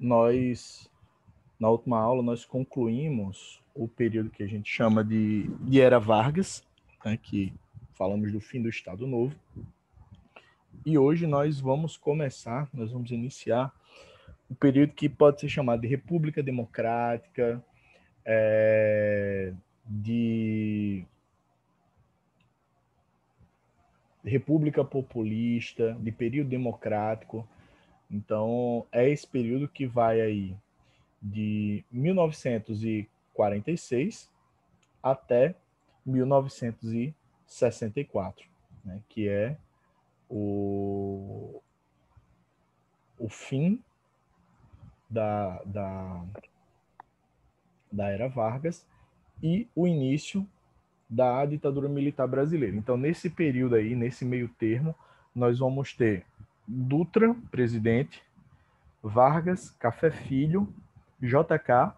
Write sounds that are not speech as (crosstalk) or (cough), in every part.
nós na última aula nós concluímos o período que a gente chama de, de era Vargas, né, que falamos do fim do Estado Novo. E hoje nós vamos começar, nós vamos iniciar o período que pode ser chamado de República Democrática, é, de República Populista, de período democrático. Então, é esse período que vai aí de 1946 até 1964, né, que é o, o fim da, da, da era Vargas e o início da ditadura militar brasileira. Então, nesse período aí, nesse meio termo, nós vamos ter Dutra, presidente, Vargas, Café Filho, JK,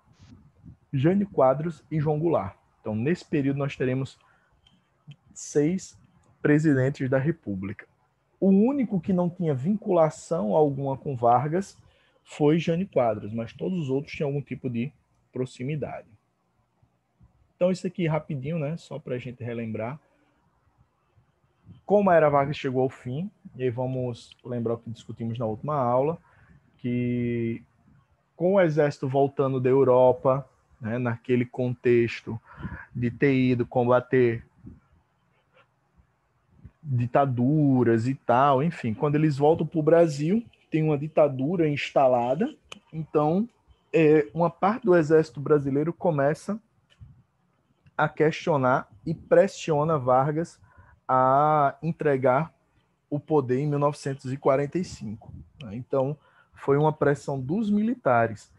Jane Quadros e João Goulart. Então, nesse período, nós teremos seis presidentes da República. O único que não tinha vinculação alguma com Vargas foi Jane Quadros, mas todos os outros tinham algum tipo de proximidade. Então, isso aqui rapidinho, né? Só para a gente relembrar como a Era Vargas chegou ao fim, e aí vamos lembrar o que discutimos na última aula, que com o exército voltando da Europa, né, naquele contexto de ter ido combater ditaduras e tal, enfim, quando eles voltam para o Brasil, tem uma ditadura instalada, então é, uma parte do exército brasileiro começa a questionar e pressiona Vargas a entregar o poder em 1945. Né? Então, foi uma pressão dos militares.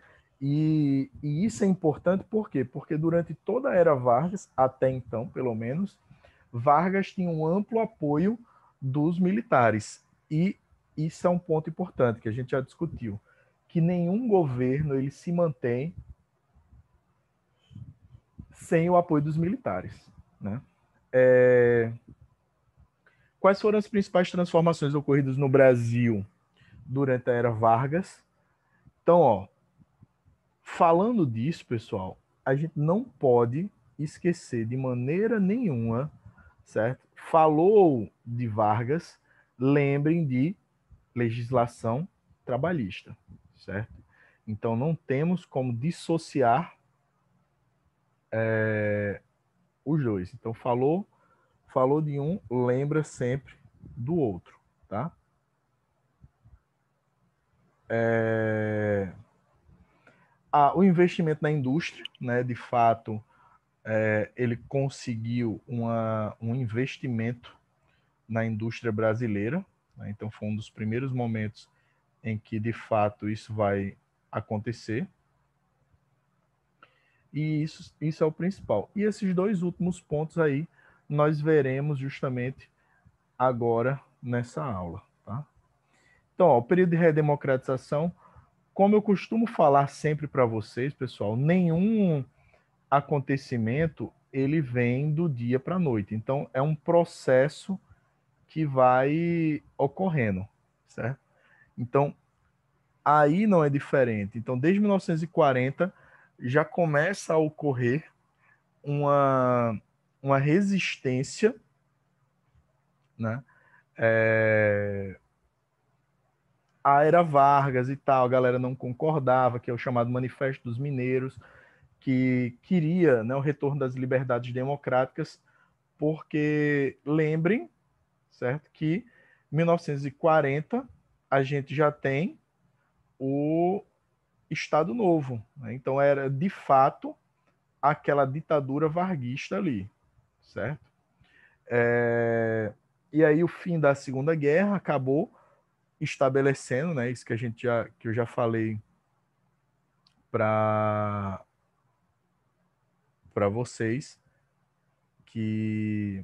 E, e, isso é importante por quê? Porque durante toda a era Vargas, até então, pelo menos, Vargas tinha um amplo apoio dos militares. E isso é um ponto importante que a gente já discutiu, que nenhum governo ele se mantém sem o apoio dos militares, né? É, Quais foram as principais transformações ocorridas no Brasil durante a era Vargas? Então, ó, falando disso, pessoal, a gente não pode esquecer de maneira nenhuma, certo? Falou de Vargas, lembrem de legislação trabalhista, certo? Então não temos como dissociar é, os dois. Então falou falou de um, lembra sempre do outro, tá? É... Ah, o investimento na indústria, né, de fato, é, ele conseguiu uma, um investimento na indústria brasileira, né? então foi um dos primeiros momentos em que, de fato, isso vai acontecer. E isso, isso é o principal. E esses dois últimos pontos aí nós veremos justamente agora nessa aula. Tá? Então, ó, o período de redemocratização, como eu costumo falar sempre para vocês, pessoal, nenhum acontecimento ele vem do dia para a noite. Então, é um processo que vai ocorrendo, certo? Então, aí não é diferente. Então, desde 1940 já começa a ocorrer uma uma resistência, né? É... A era Vargas e tal, a galera não concordava, que é o chamado Manifesto dos Mineiros, que queria né, o retorno das liberdades democráticas, porque lembrem, certo, que 1940 a gente já tem o Estado Novo. Né? Então era de fato aquela ditadura varguista ali certo? É, e aí o fim da Segunda Guerra acabou estabelecendo, né, isso que a gente já que eu já falei para para vocês que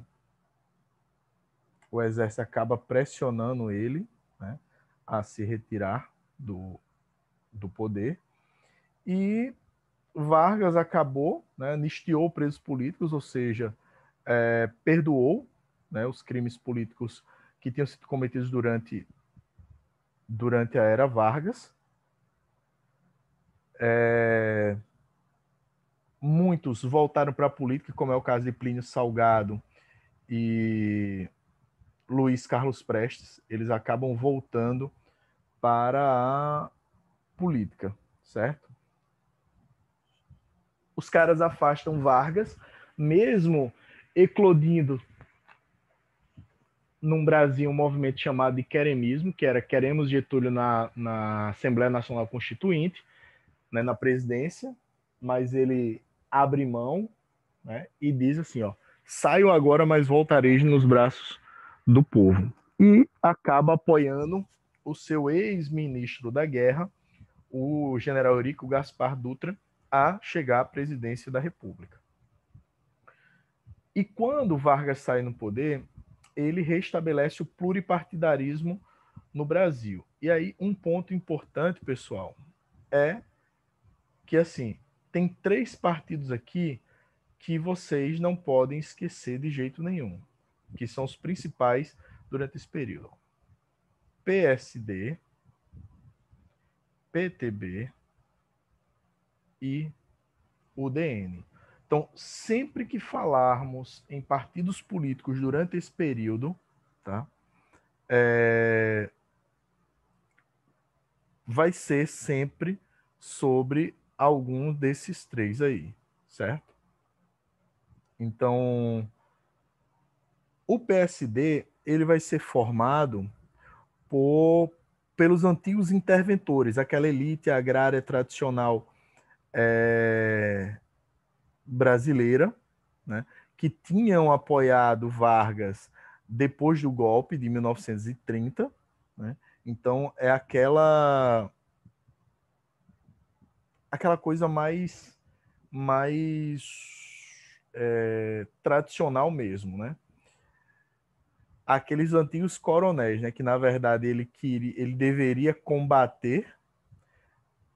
o exército acaba pressionando ele né, a se retirar do, do poder e Vargas acabou, né, anistiou presos políticos, ou seja, é, perdoou né, os crimes políticos que tinham sido cometidos durante, durante a era Vargas. É, muitos voltaram para a política, como é o caso de Plínio Salgado e Luiz Carlos Prestes, eles acabam voltando para a política, certo? Os caras afastam Vargas, mesmo eclodindo num Brasil um movimento chamado de queremismo, que era queremos Getúlio na, na Assembleia Nacional Constituinte, né, na presidência, mas ele abre mão né, e diz assim, ó, saio agora, mas voltarei nos braços do povo. E acaba apoiando o seu ex-ministro da guerra, o general Eurico Gaspar Dutra, a chegar à presidência da República. E quando Vargas sai no poder, ele restabelece o pluripartidarismo no Brasil. E aí, um ponto importante, pessoal, é que, assim, tem três partidos aqui que vocês não podem esquecer de jeito nenhum, que são os principais durante esse período: PSD, PTB e UDN. Então, sempre que falarmos em partidos políticos durante esse período, tá? É... vai ser sempre sobre algum desses três aí, certo? Então, o PSD ele vai ser formado por pelos antigos interventores, aquela elite agrária tradicional é, brasileira, né, que tinham apoiado Vargas depois do golpe de 1930. Né? Então, é aquela aquela coisa mais mais é, tradicional mesmo, né? Aqueles antigos coronéis, né? Que na verdade ele queria, ele deveria combater,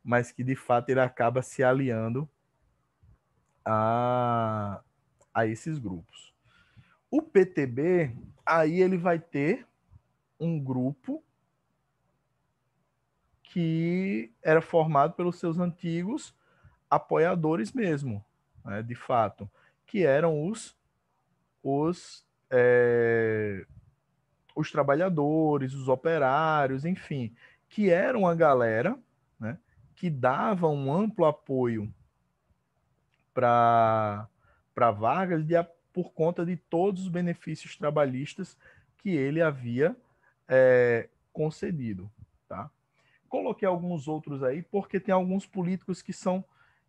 mas que de fato ele acaba se aliando a, a esses grupos. O PTB, aí ele vai ter um grupo que era formado pelos seus antigos apoiadores mesmo, né, de fato, que eram os os é, os trabalhadores, os operários, enfim, que eram a galera né, que dava um amplo apoio para Vargas de, por conta de todos os benefícios trabalhistas que ele havia é, concedido. Tá? Coloquei alguns outros aí, porque tem alguns políticos que são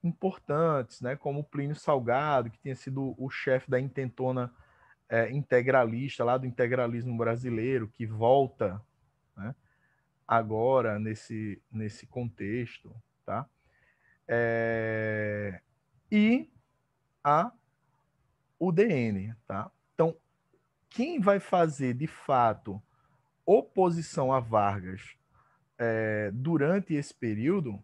importantes, né? como Plínio Salgado, que tinha sido o chefe da intentona é, integralista, lá do integralismo brasileiro, que volta né? agora nesse, nesse contexto. Tá? É e a UDN, tá? Então, quem vai fazer de fato oposição a Vargas é, durante esse período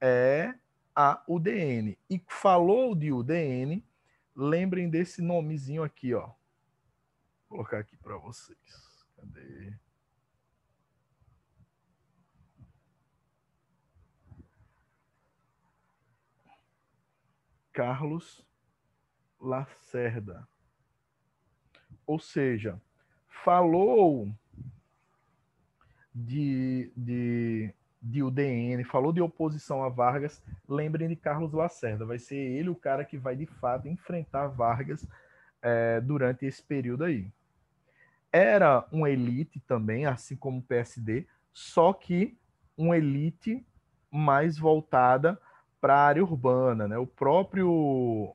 é a UDN. E falou de UDN, lembrem desse nomezinho aqui, ó. Vou colocar aqui para vocês. Cadê? Carlos Lacerda. Ou seja, falou de, de, de UDN, falou de oposição a Vargas, lembrem de Carlos Lacerda. Vai ser ele o cara que vai, de fato, enfrentar Vargas é, durante esse período aí. Era uma elite também, assim como o PSD, só que uma elite mais voltada para a área urbana, né? O próprio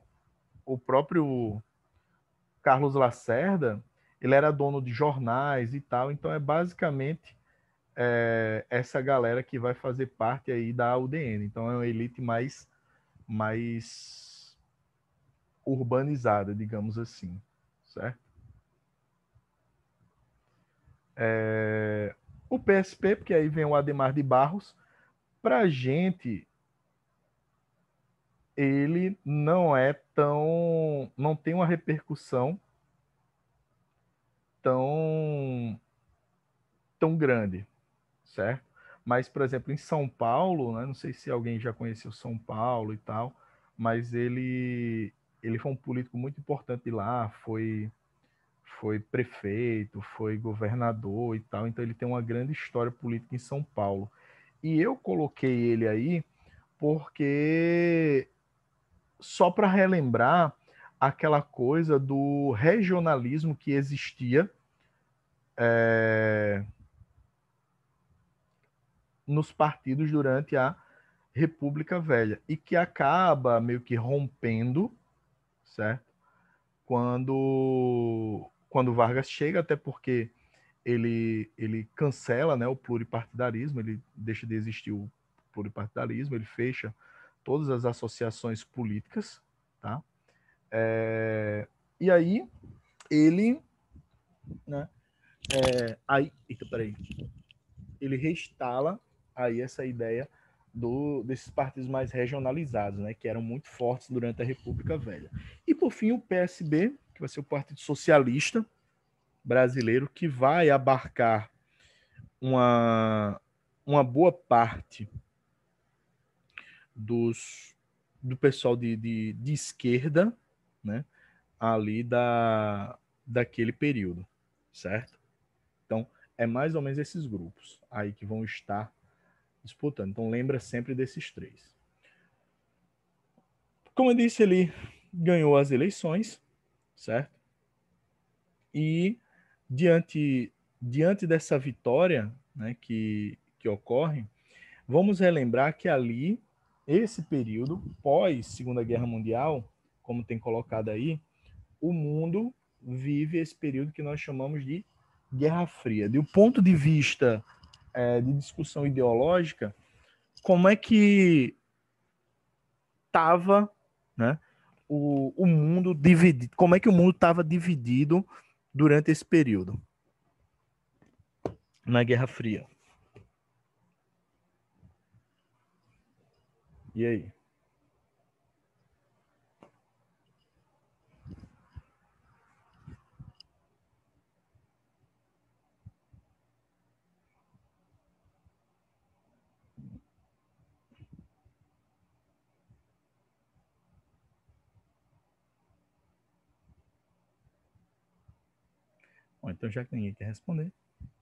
o próprio Carlos Lacerda, ele era dono de jornais e tal, então é basicamente é, essa galera que vai fazer parte aí da UDN. Então é uma elite mais mais urbanizada, digamos assim, certo? É, o PSP, porque aí vem o Ademar de Barros, para gente ele não é tão. não tem uma repercussão tão. tão grande, certo? Mas, por exemplo, em São Paulo, né, não sei se alguém já conheceu São Paulo e tal, mas ele, ele foi um político muito importante lá, foi, foi prefeito, foi governador e tal, então ele tem uma grande história política em São Paulo. E eu coloquei ele aí porque só para relembrar aquela coisa do regionalismo que existia é, nos partidos durante a República Velha e que acaba meio que rompendo, certo? Quando quando Vargas chega, até porque ele ele cancela, né, o pluripartidarismo, ele deixa de existir o pluripartidarismo, ele fecha todas as associações políticas, tá? É, e aí ele, né? É, aí, eita, peraí, ele restala aí essa ideia do, desses partidos mais regionalizados, né, que eram muito fortes durante a República Velha. E por fim o PSB, que vai ser o Partido Socialista Brasileiro, que vai abarcar uma, uma boa parte dos do pessoal de, de, de esquerda, né? Ali da, daquele período, certo? Então, é mais ou menos esses grupos aí que vão estar disputando. Então, lembra sempre desses três. Como eu disse, ele ganhou as eleições, certo? E diante, diante dessa vitória né, que, que ocorre, vamos relembrar que ali esse período pós Segunda Guerra Mundial, como tem colocado aí, o mundo vive esse período que nós chamamos de Guerra Fria. Do ponto de vista é, de discussão ideológica, como é que estava né, o, o mundo dividido, como é que o mundo estava dividido durante esse período na Guerra Fria? E aí? Bom, então já que ninguém quer responder,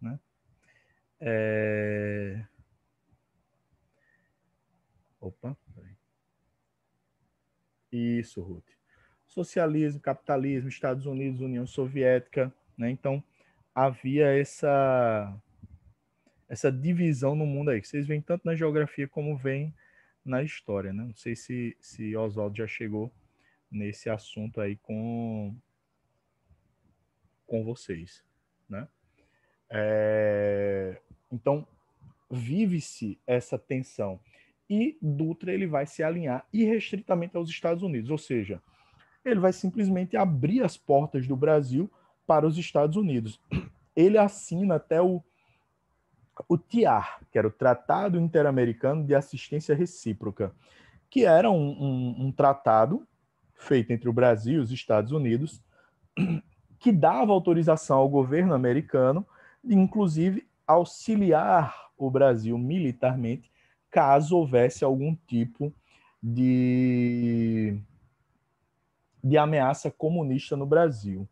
né? É... Opa, peraí. Isso, Ruth. Socialismo, capitalismo, Estados Unidos, União Soviética, né? Então, havia essa essa divisão no mundo aí, que vocês veem tanto na geografia como vem na história, né? Não sei se, se Oswaldo já chegou nesse assunto aí com, com vocês, né? É, então, vive-se essa tensão e Dutra ele vai se alinhar irrestritamente aos Estados Unidos, ou seja, ele vai simplesmente abrir as portas do Brasil para os Estados Unidos. Ele assina até o, o TIAR, que era o Tratado Interamericano de Assistência Recíproca, que era um, um, um tratado feito entre o Brasil e os Estados Unidos, (clears throat) que dava autorização ao governo americano, inclusive auxiliar o Brasil militarmente caso houvesse algum tipo de, de ameaça comunista no Brasil.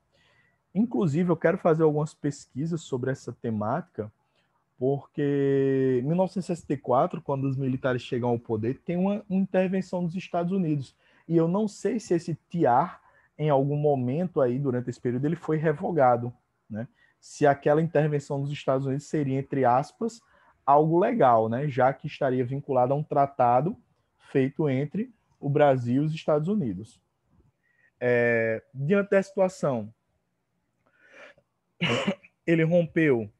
Inclusive, eu quero fazer algumas pesquisas sobre essa temática, porque em 1964, quando os militares chegam ao poder, tem uma, uma intervenção dos Estados Unidos. E eu não sei se esse TIAR, em algum momento aí, durante esse período, ele foi revogado, né? Se aquela intervenção dos Estados Unidos seria, entre aspas, algo legal, né? já que estaria vinculado a um tratado feito entre o Brasil e os Estados Unidos. É, diante da situação, (coughs) ele rompeu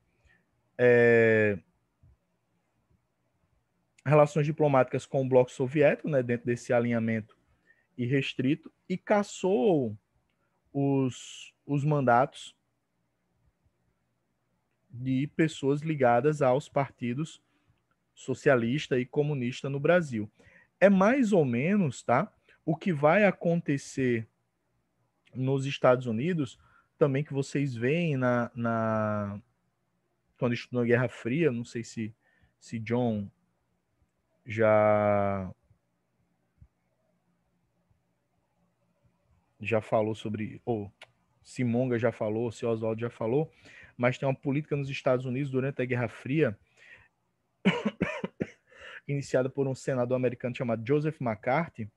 é, relações diplomáticas com o bloco soviético, né, dentro desse alinhamento irrestrito, e cassou os, os mandatos de pessoas ligadas aos partidos socialista e comunista no Brasil. É mais ou menos, tá? O que vai acontecer nos Estados Unidos, também que vocês veem na, na quando estudou a Guerra Fria, não sei se se John já já falou sobre ou Simonga já falou, se Oswald já falou, mas tem uma política nos Estados Unidos durante a Guerra Fria, (coughs) iniciada por um senador americano chamado Joseph McCarthy,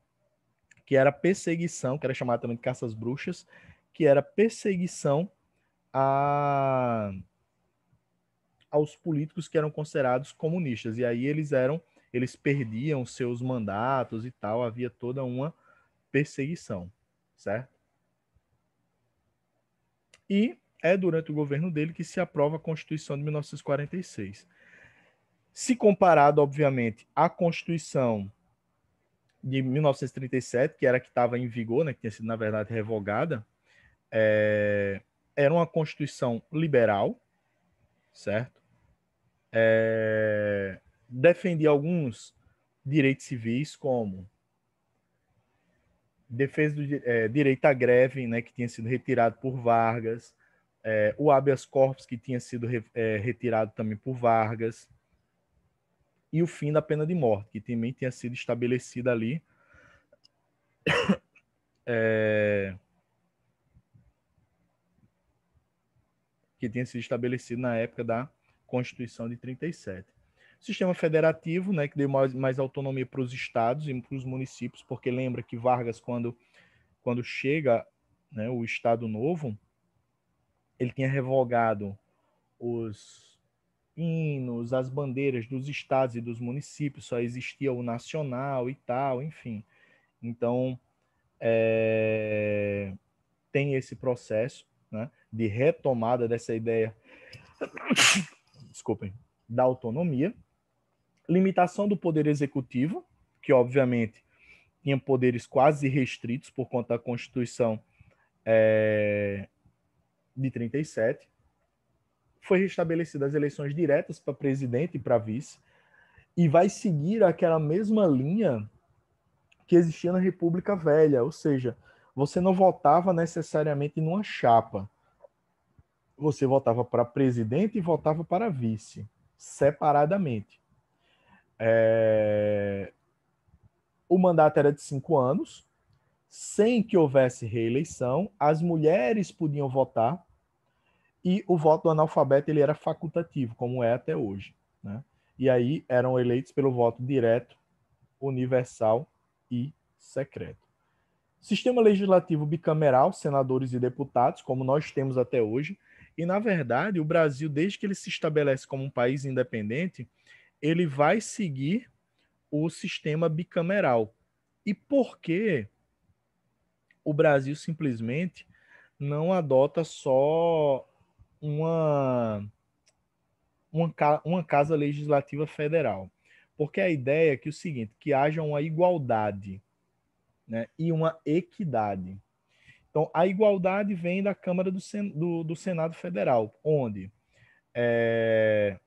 que era perseguição, que era chamada também de caças bruxas, que era perseguição a aos políticos que eram considerados comunistas. E aí eles eram, eles perdiam seus mandatos e tal, havia toda uma perseguição, certo? E é durante o governo dele que se aprova a Constituição de 1946. Se comparado, obviamente, à Constituição de 1937, que era a que estava em vigor, né, que tinha sido, na verdade, revogada, é, era uma Constituição liberal, certo? É, defendia alguns direitos civis, como defesa do é, direito à greve, né, que tinha sido retirado por Vargas, é, o habeas corpus que tinha sido re, é, retirado também por Vargas e o fim da pena de morte que também tinha sido estabelecida ali (coughs) é, que tinha sido estabelecido na época da Constituição de 37 sistema federativo, né, que deu mais, mais autonomia para os estados e para os municípios, porque lembra que Vargas, quando, quando chega né, o Estado Novo, ele tinha revogado os hinos, as bandeiras dos estados e dos municípios, só existia o nacional e tal, enfim. Então, é, tem esse processo né, de retomada dessa ideia, (coughs) desculpem, da autonomia, limitação do poder executivo, que obviamente tinha poderes quase restritos por conta da Constituição é, de 37. Foi restabelecida as eleições diretas para presidente e para vice, e vai seguir aquela mesma linha que existia na República Velha, ou seja, você não votava necessariamente numa chapa. Você votava para presidente e votava para vice, separadamente. É... O mandato era de cinco anos, sem que houvesse reeleição, as mulheres podiam votar e o voto do analfabeto ele era facultativo, como é até hoje. Né? E aí eram eleitos pelo voto direto, universal e secreto. Sistema legislativo bicameral, senadores e deputados, como nós temos até hoje. E, na verdade, o Brasil, desde que ele se estabelece como um país independente, ele vai seguir o sistema bicameral. E por que o Brasil simplesmente não adota só uma, uma, uma casa legislativa federal. Porque a ideia é que é o seguinte, que haja uma igualdade né, e uma equidade. Então, a igualdade vem da Câmara do, Sen do, do Senado Federal, onde é,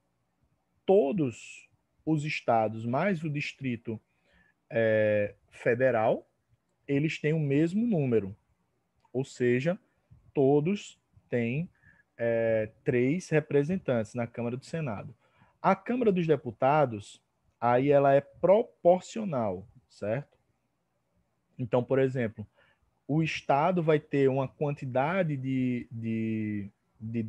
todos os estados, mais o Distrito é, Federal, eles têm o mesmo número. Ou seja, todos têm é, três representantes na Câmara do Senado. A Câmara dos Deputados, aí ela é proporcional, certo? Então, por exemplo, o Estado vai ter uma quantidade de, de, de,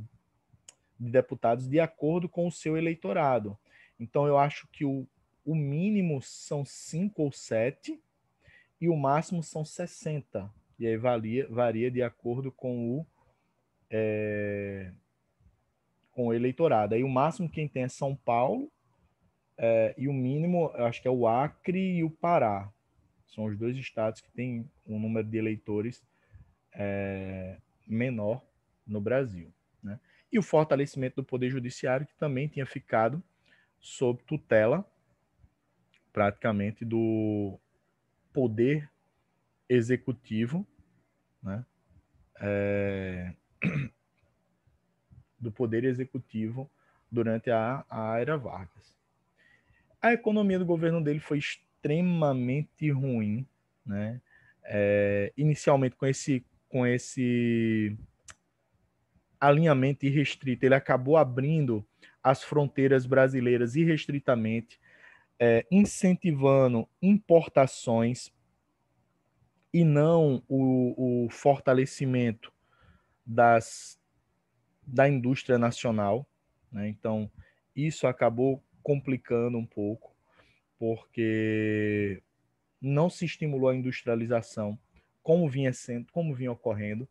de deputados de acordo com o seu eleitorado. Então, eu acho que o, o mínimo são cinco ou sete e o máximo são 60. E aí varia, varia de acordo com o é, com o eleitorado. Aí o máximo quem tem é São Paulo é, e o mínimo, eu acho que é o Acre e o Pará. São os dois estados que têm um número de eleitores é, menor no Brasil. Né? E o fortalecimento do Poder Judiciário, que também tinha ficado sob tutela praticamente do Poder Executivo, né? É, (clears throat) do Poder Executivo durante a, a era Vargas. A economia do governo dele foi extremamente ruim, né? É, inicialmente com esse com esse alinhamento irrestrito, ele acabou abrindo as fronteiras brasileiras irrestritamente, é, incentivando importações e não o, o fortalecimento das, da indústria nacional. Né? Então, isso acabou complicando um pouco, porque não se estimulou a industrialização como vinha sendo, como vinha ocorrendo,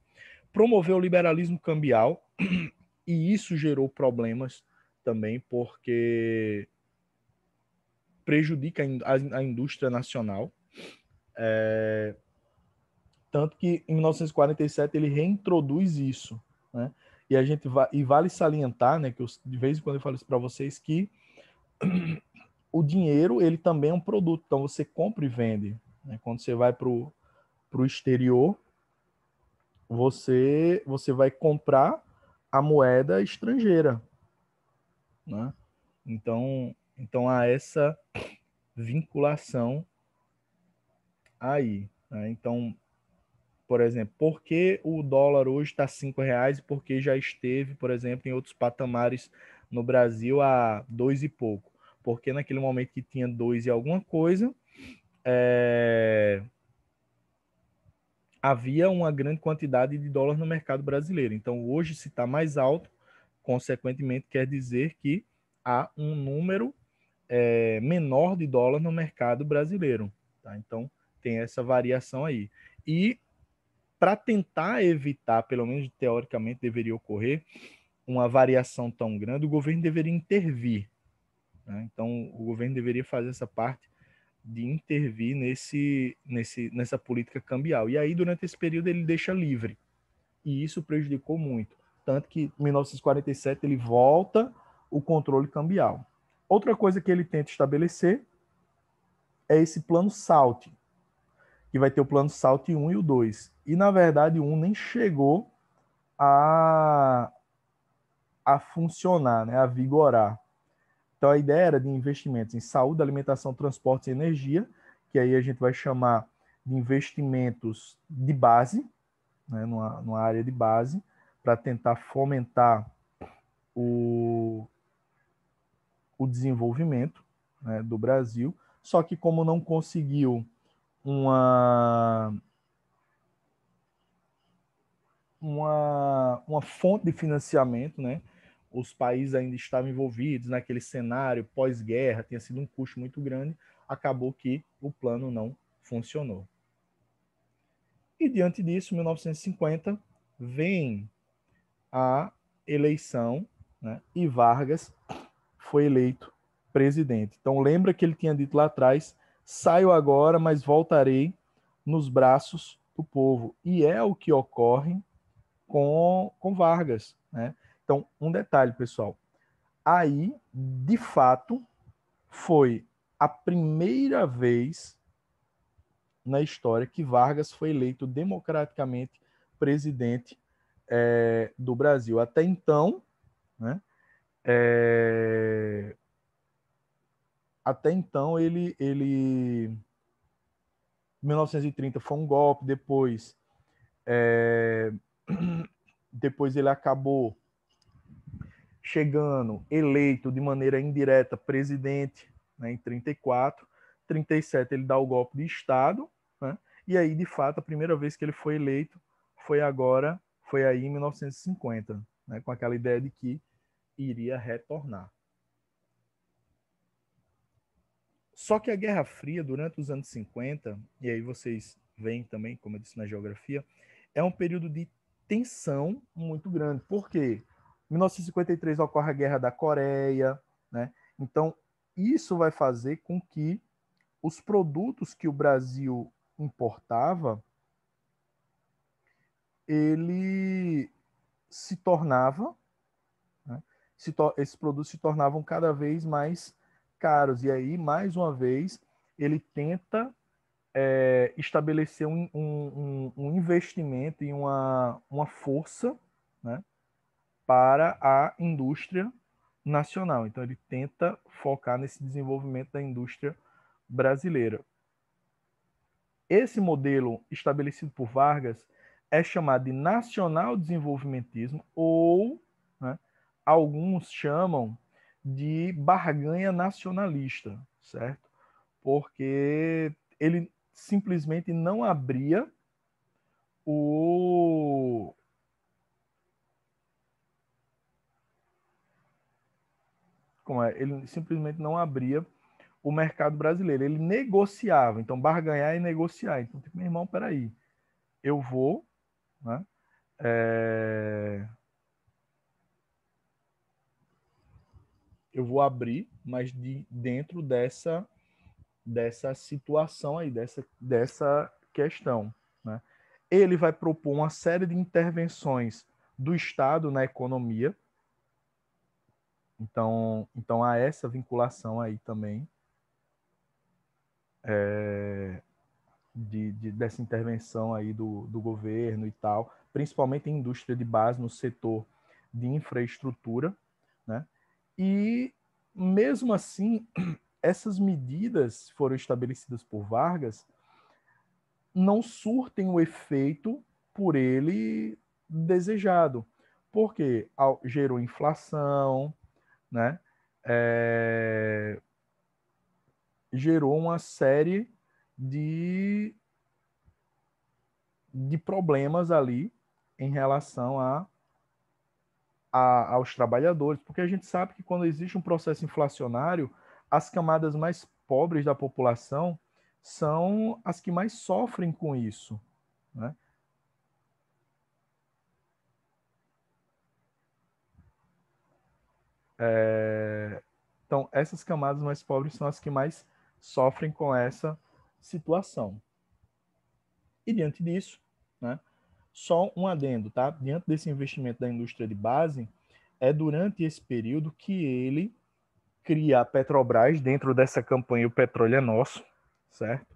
promoveu o liberalismo cambial (clears throat) e isso gerou problemas também porque prejudica a indústria nacional. É, tanto que em 1947 ele reintroduz isso, né? E a gente va e vale salientar, né, que eu, de vez em quando eu falo isso para vocês que (clears throat) o dinheiro, ele também é um produto, então você compra e vende, né? Quando você vai para o exterior, você você vai comprar a moeda estrangeira, né? Então, então há essa vinculação aí. Né? Então, por exemplo, por que o dólar hoje está cinco reais e por que já esteve, por exemplo, em outros patamares no Brasil a dois e pouco? Porque naquele momento que tinha dois e alguma coisa, é... havia uma grande quantidade de dólar no mercado brasileiro. Então, hoje, se está mais alto, consequentemente, quer dizer que há um número é, menor de dólar no mercado brasileiro. Tá? Então, tem essa variação aí. E para tentar evitar, pelo menos teoricamente deveria ocorrer, uma variação tão grande, o governo deveria intervir. Né? Então, o governo deveria fazer essa parte de intervir nesse, nesse, nessa política cambial. E aí, durante esse período, ele deixa livre. E isso prejudicou muito. Tanto que, em 1947, ele volta o controle cambial. Outra coisa que ele tenta estabelecer é esse plano SALT, que vai ter o plano Salt 1 e o 2. E, na verdade, o 1 nem chegou a, a funcionar, né, a vigorar. Então, a ideia era de investimentos em saúde, alimentação, transporte e energia, que aí a gente vai chamar de investimentos de base, né, numa, numa área de base, para tentar fomentar o, o desenvolvimento né, do Brasil. Só que, como não conseguiu uma, uma, uma fonte de financiamento, né? Os países ainda estavam envolvidos naquele cenário pós-guerra, tinha sido um custo muito grande, acabou que o plano não funcionou. E diante disso, 1950 vem a eleição né? e Vargas foi eleito presidente. Então lembra que ele tinha dito lá atrás Saio agora, mas voltarei nos braços do povo. E é o que ocorre com, com Vargas. Né? Então, um detalhe, pessoal. Aí, de fato, foi a primeira vez na história que Vargas foi eleito democraticamente presidente é, do Brasil. Até então, né, é, até então ele ele 1930 foi um golpe, depois é, depois ele acabou chegando eleito de maneira indireta presidente né, em 34, 37 ele dá o golpe de estado, né, e aí de fato a primeira vez que ele foi eleito foi agora, foi aí em 1950, né, com aquela ideia de que iria retornar. Só que a Guerra Fria, durante os anos 50, e aí vocês veem também, como eu disse na geografia, é um período de tensão muito grande. Por quê? Em 1953 ocorre a Guerra da Coreia, né? Então, isso vai fazer com que os produtos que o Brasil importava ele se tornava né? se to esses produtos se tornavam cada vez mais caros. E aí, mais uma vez, ele tenta é, estabelecer um, um, um, investimento e uma, uma força né, para a indústria nacional. Então, ele tenta focar nesse desenvolvimento da indústria brasileira. Esse modelo estabelecido por Vargas é chamado de nacional desenvolvimentismo ou né, alguns chamam de barganha nacionalista, certo? Porque ele simplesmente não abria o como é? Ele simplesmente não abria o mercado brasileiro. Ele negociava, então barganhar e negociar. Então, tipo, meu irmão, peraí, eu vou, né? É... eu vou abrir, mas de dentro dessa dessa situação aí, dessa dessa questão, né? Ele vai propor uma série de intervenções do Estado na economia. Então, então há essa vinculação aí também é, de, de, dessa intervenção aí do, do governo e tal, principalmente em indústria de base no setor de infraestrutura, e, mesmo assim, (clears throat) essas medidas foram estabelecidas por Vargas não surtem o efeito por ele desejado, porque gerou inflação, né? É... gerou uma série de, de problemas ali em relação a a, aos trabalhadores, porque a gente sabe que quando existe um processo inflacionário, as camadas mais pobres da população são as que mais sofrem com isso. Né? É... Então, essas camadas mais pobres são as que mais sofrem com essa situação. E diante disso, né, só um adendo, tá? Diante desse investimento da indústria de base, é durante esse período que ele cria a Petrobras dentro dessa campanha O Petróleo é Nosso, certo?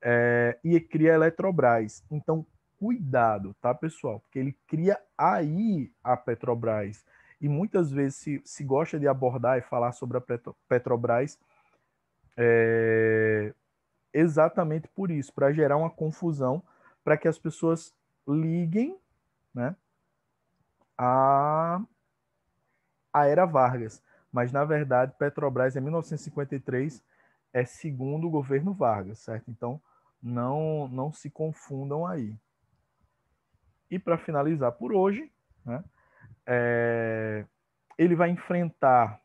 É, e cria a Eletrobras. Então, cuidado, tá, pessoal? Porque ele cria aí a Petrobras. E muitas vezes se, se gosta de abordar e falar sobre a Petrobras é, exatamente por isso, para gerar uma confusão, para que as pessoas liguem né, a, a Era Vargas. Mas, na verdade, Petrobras, em 1953, é segundo o governo Vargas, certo? Então, não, não se confundam aí. E, para finalizar por hoje, né, é, ele vai enfrentar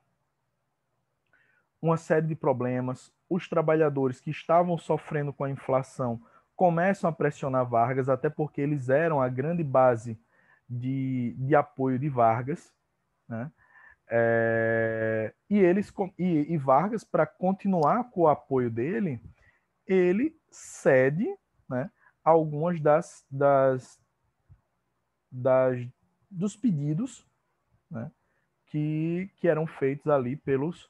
uma série de problemas. Os trabalhadores que estavam sofrendo com a inflação começam a pressionar Vargas, até porque eles eram a grande base de, de apoio de Vargas, né? É, e eles e, e Vargas para continuar com o apoio dele, ele cede, né, algumas das, das, das dos pedidos, né, que, que eram feitos ali pelos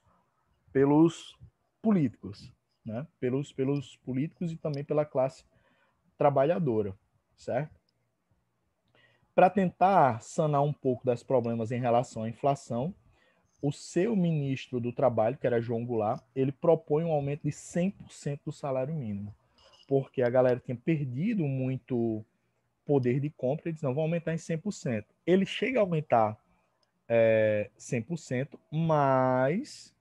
pelos políticos, né, pelos pelos políticos e também pela classe trabalhadora, certo? Para tentar sanar um pouco das problemas em relação à inflação, o seu ministro do Trabalho, que era João Goulart, ele propõe um aumento de 100% do salário mínimo, porque a galera tinha perdido muito poder de compra, eles não vão aumentar em 100%. Ele chega a aumentar é, 100%, mas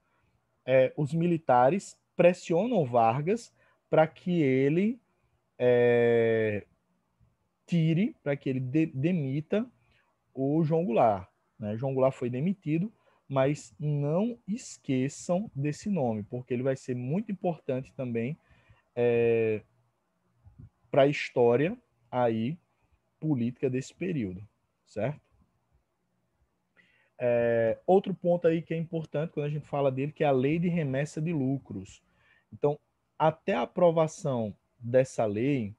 é, os militares pressionam Vargas para que ele é, tire, para que ele de, demita o João Goulart. Né? João Goulart foi demitido, mas não esqueçam desse nome, porque ele vai ser muito importante também é, para a história aí política desse período, certo? É, outro ponto aí que é importante quando a gente fala dele, que é a lei de remessa de lucros. Então, até a aprovação dessa lei,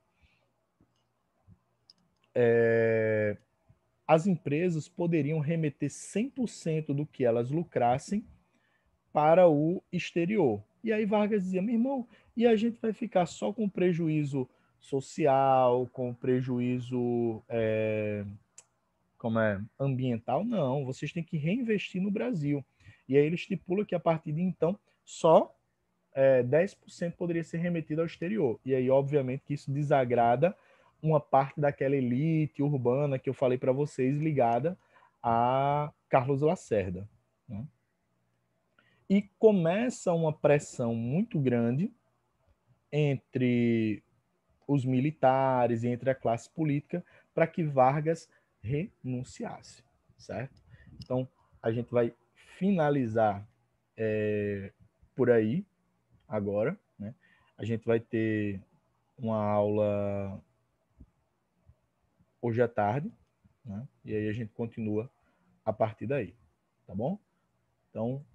é, as empresas poderiam remeter 100% do que elas lucrassem para o exterior. E aí Vargas dizia, meu irmão, e a gente vai ficar só com prejuízo social, com prejuízo é, como é, ambiental? Não, vocês têm que reinvestir no Brasil. E aí ele estipula que a partir de então só é, 10% poderia ser remetido ao exterior. E aí, obviamente, que isso desagrada uma parte daquela elite urbana que eu falei para vocês ligada a Carlos Lacerda. Né? E começa uma pressão muito grande entre os militares e entre a classe política para que Vargas renunciasse, certo? Então, a gente vai finalizar é, por aí agora, né? A gente vai ter uma aula hoje à tarde, né? E aí a gente continua a partir daí, tá bom? Então,